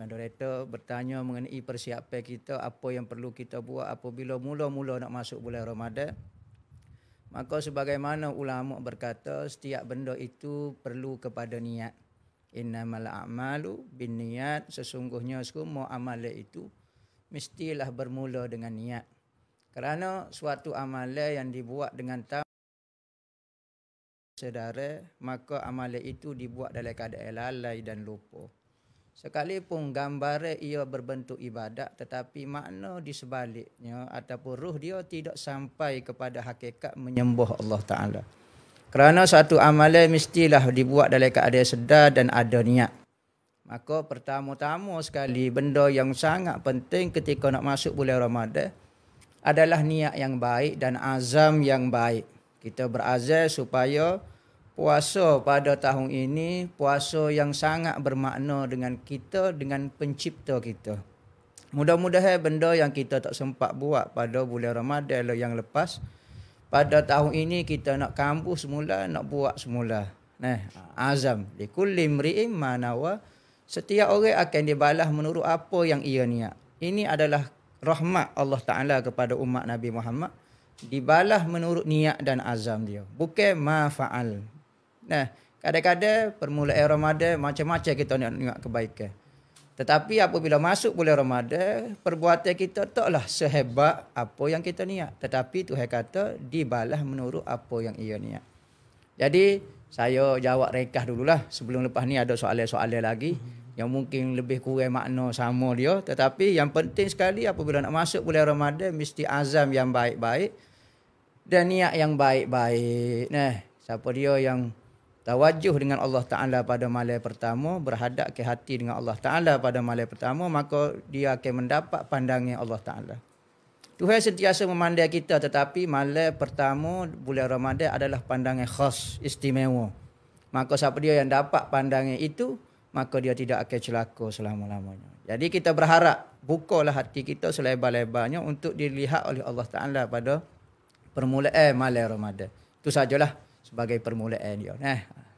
moderator bertanya mengenai persiapan kita, apa yang perlu kita buat apabila mula-mula nak masuk bulan Ramadan. Maka sebagaimana ulama berkata, setiap benda itu perlu kepada niat. Innamal a'malu bin niat, sesungguhnya semua amalan itu mestilah bermula dengan niat. Kerana suatu amalan yang dibuat dengan tak sedara, maka amalan itu dibuat dalam keadaan lalai dan lupa. Sekalipun gambaran ia berbentuk ibadat tetapi makna di sebaliknya ataupun ruh dia tidak sampai kepada hakikat menyembah Allah Ta'ala. Kerana satu amalan mestilah dibuat dalam keadaan sedar dan ada niat. Maka pertama-tama sekali benda yang sangat penting ketika nak masuk bulan Ramadan adalah niat yang baik dan azam yang baik. Kita berazam supaya puasa pada tahun ini puasa yang sangat bermakna dengan kita dengan pencipta kita. Mudah-mudahan benda yang kita tak sempat buat pada bulan Ramadan lah yang lepas pada tahun ini kita nak kambuh semula, nak buat semula. Nah, azam di kulli mri'in manawa setiap orang akan dibalas menurut apa yang ia niat. Ini adalah rahmat Allah Taala kepada umat Nabi Muhammad dibalas menurut niat dan azam dia. Bukan ma fa'al, Nah, kadang-kadang permulaan Ramadan macam-macam kita nak tengok kebaikan. Tetapi apabila masuk bulan Ramadan, perbuatan kita taklah sehebat apa yang kita niat. Tetapi Tuhan kata dibalas menurut apa yang ia niat. Jadi saya jawab rekah dululah sebelum lepas ni ada soalan-soalan lagi yang mungkin lebih kurang makna sama dia. Tetapi yang penting sekali apabila nak masuk bulan Ramadan mesti azam yang baik-baik dan niat yang baik-baik. Nah, siapa dia yang tawajuh dengan Allah Ta'ala pada malam pertama, berhadap ke hati dengan Allah Ta'ala pada malam pertama, maka dia akan mendapat pandangan Allah Ta'ala. Tuhan sentiasa memandai kita tetapi malam pertama bulan Ramadan adalah pandangan khas, istimewa. Maka siapa dia yang dapat pandangan itu, maka dia tidak akan celaka selama-lamanya. Jadi kita berharap bukalah hati kita selebar-lebarnya untuk dilihat oleh Allah Ta'ala pada permulaan malam Ramadan. Itu sajalah sebagai permulaan dia. Nah.